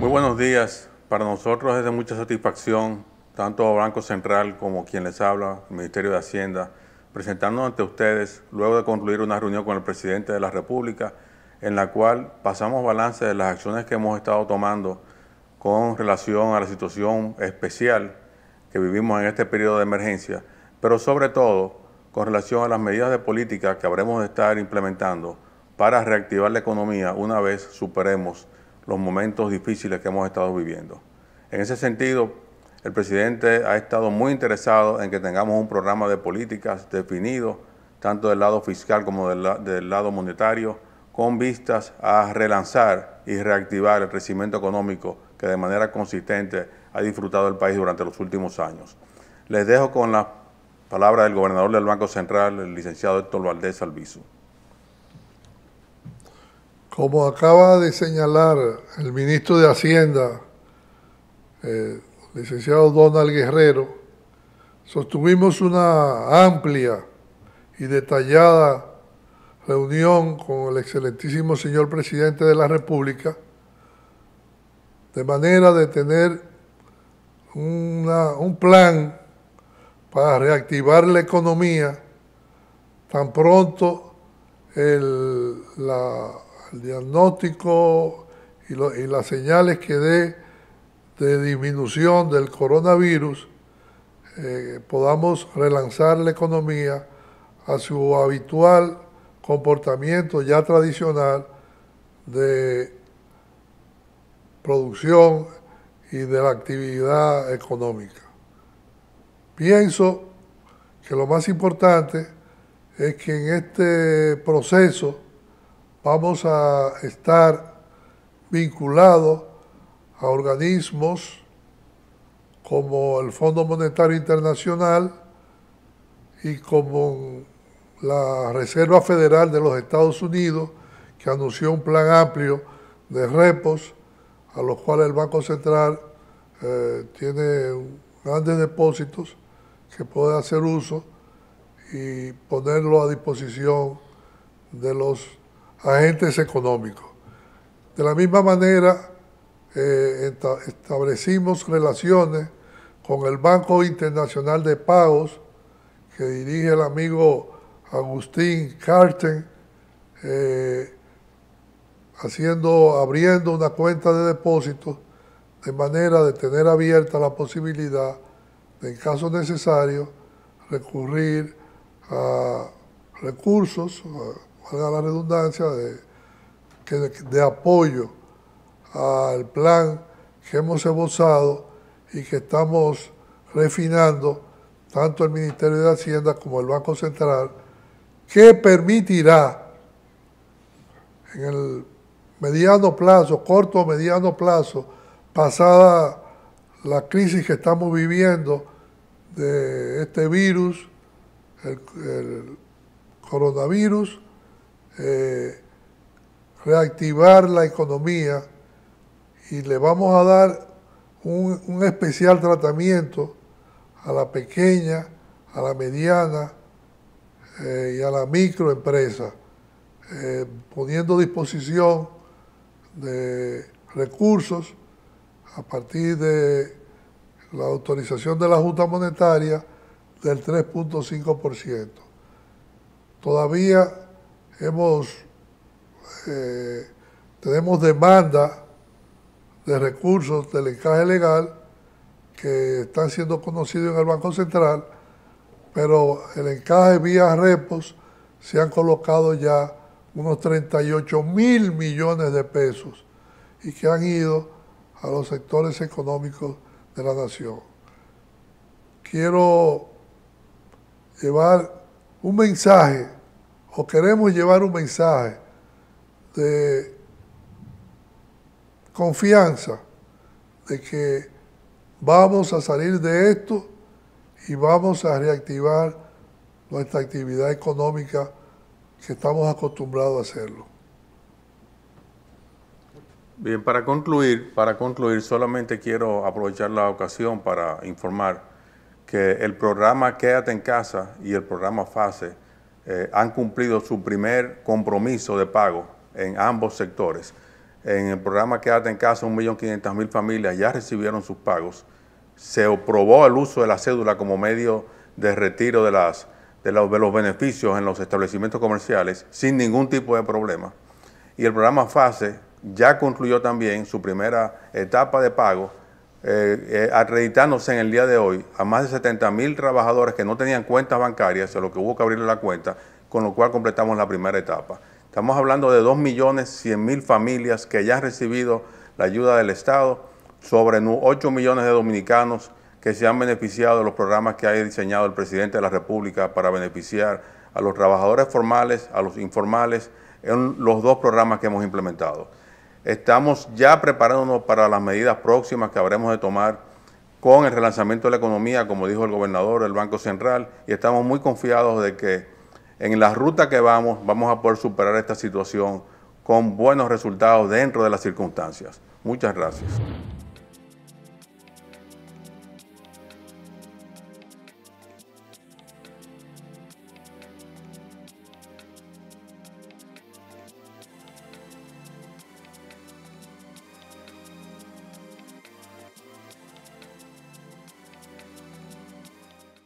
Muy buenos días. Para nosotros es de mucha satisfacción, tanto Banco Central como quien les habla, Ministerio de Hacienda, presentarnos ante ustedes luego de concluir una reunión con el presidente de la República, en la cual pasamos balance de las acciones que hemos estado tomando con relación a la situación especial que vivimos en este periodo de emergencia, pero sobre todo con relación a las medidas de política que habremos de estar implementando para reactivar la economía una vez superemos los momentos difíciles que hemos estado viviendo. En ese sentido, el presidente ha estado muy interesado en que tengamos un programa de políticas definido, tanto del lado fiscal como del, del lado monetario, con vistas a relanzar y reactivar el crecimiento económico que de manera consistente ha disfrutado el país durante los últimos años. Les dejo con la palabra del gobernador del Banco Central, el licenciado Héctor Valdés Albizu. Como acaba de señalar el ministro de Hacienda, eh, licenciado Donald Guerrero, sostuvimos una amplia y detallada reunión con el excelentísimo señor presidente de la República, de manera de tener un plan para reactivar la economía tan pronto el, la ...el diagnóstico y, las señales que dé de disminución del coronavirus, eh, podamos relanzar la economía a su habitual comportamiento ya tradicional de producción y de la actividad económica. Pienso que lo más importante es que en este proceso vamos a estar vinculados a organismos como el Fondo Monetario Internacional y como la Reserva Federal de los Estados Unidos, que anunció un plan amplio de repos, a los cuales el Banco Central eh, tiene grandes depósitos que puede hacer uso y ponerlo a disposición de los agentes económicos. De la misma manera, eh, establecimos relaciones con el Banco Internacional de Pagos, que dirige el amigo Agustín Carten, eh, haciendo, abriendo una cuenta de depósitos de manera de tener abierta la posibilidad de, en caso necesario, recurrir a recursos, a, la redundancia, de, de, apoyo al plan que hemos esbozado y que estamos refinando tanto el Ministerio de Hacienda como el Banco Central, que permitirá en el mediano plazo, corto o mediano plazo, pasada la crisis que estamos viviendo de este virus, el coronavirus, eh, reactivar la economía y le vamos a dar un, especial tratamiento a la pequeña, a la mediana eh, y a la microempresa, eh, poniendo disposición de recursos a partir de la autorización de la Junta Monetaria del 3.5%. Todavía eh, tenemos demanda de recursos del encaje legal que están siendo conocidos en el Banco Central, pero el encaje vía repos se han colocado ya unos 38 mil millones de pesos y que han ido a los sectores económicos de la nación. Quiero llevar un mensaje o queremos llevar un mensaje de confianza de que vamos a salir de esto y vamos a reactivar nuestra actividad económica que estamos acostumbrados a hacerlo. Bien, para concluir, para concluir, solamente quiero aprovechar la ocasión para informar que el programa Quédate en casa y el programa FASE eh, han cumplido su primer compromiso de pago en ambos sectores. En el programa Quédate en Casa, 1.500.000 familias ya recibieron sus pagos. Se aprobó el uso de la cédula como medio de retiro de, las, los, de los beneficios en los establecimientos comerciales sin ningún tipo de problema. Y el programa FASE ya concluyó también su primera etapa de pago eh, eh, acreditándose en el día de hoy a más de 70 mil trabajadores que no tenían cuentas bancarias, a lo que hubo que abrirle la cuenta, con lo cual completamos la primera etapa. Estamos hablando de 2.100.000 familias que ya han recibido la ayuda del Estado, sobre 8 millones de dominicanos que se han beneficiado de los programas que ha diseñado el presidente de la República para beneficiar a los trabajadores formales, a los informales, en los dos programas que hemos implementado. Estamos ya preparándonos para las medidas próximas que habremos de tomar con el relanzamiento de la economía, como dijo el gobernador, del Banco Central, y estamos muy confiados de que en la ruta que vamos vamos a poder superar esta situación con buenos resultados dentro de las circunstancias. Muchas gracias.